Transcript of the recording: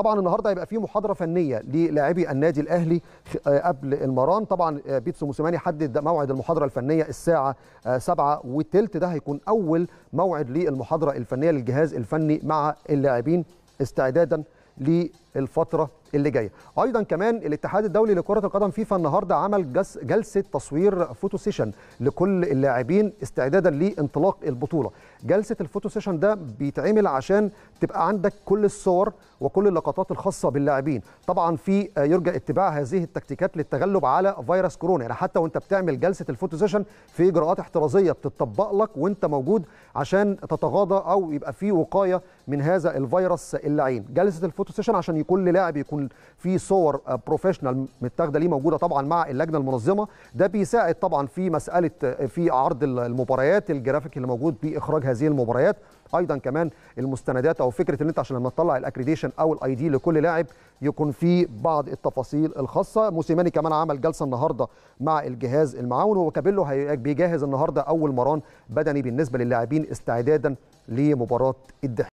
طبعا النهارده هيبقى في محاضره فنيه للاعبي النادي الاهلي آه، قبل المران طبعا آه، بيتسو موسيماني حدد موعد المحاضره الفنيه الساعه 7 آه، وثلث ده هيكون اول موعد للمحاضره الفنيه للجهاز الفني مع اللاعبين استعدادا ل الفتره اللي جايه ايضا كمان الاتحاد الدولي لكره القدم فيفا النهارده عمل جس جلسه تصوير فوتو سيشن لكل اللاعبين استعدادا لانطلاق البطوله جلسه الفوتو سيشن ده بيتعمل عشان تبقى عندك كل الصور وكل اللقطات الخاصه باللاعبين طبعا في يرجى اتباع هذه التكتيكات للتغلب على فيروس كورونا يعني حتى وانت بتعمل جلسه الفوتو سيشن في اجراءات احترازيه بتطبق لك وانت موجود عشان تتغاضى او يبقى في وقايه من هذا الفيروس اللعين جلسه الفوتو سيشن عشان يعني كل لاعب يكون في صور بروفيشنال متاخده ليه موجوده طبعا مع اللجنه المنظمه ده بيساعد طبعا في مساله في عرض المباريات الجرافيك اللي موجود باخراج هذه المباريات ايضا كمان المستندات او فكره ان انت عشان لما تطلع الاكريديشن او الاي دي لكل لاعب يكون في بعض التفاصيل الخاصه موسيماني كمان عمل جلسه النهارده مع الجهاز المعاون وكابيلو بيجهز النهارده اول مران بدني بالنسبه للاعبين استعدادا لمباراه الدحيح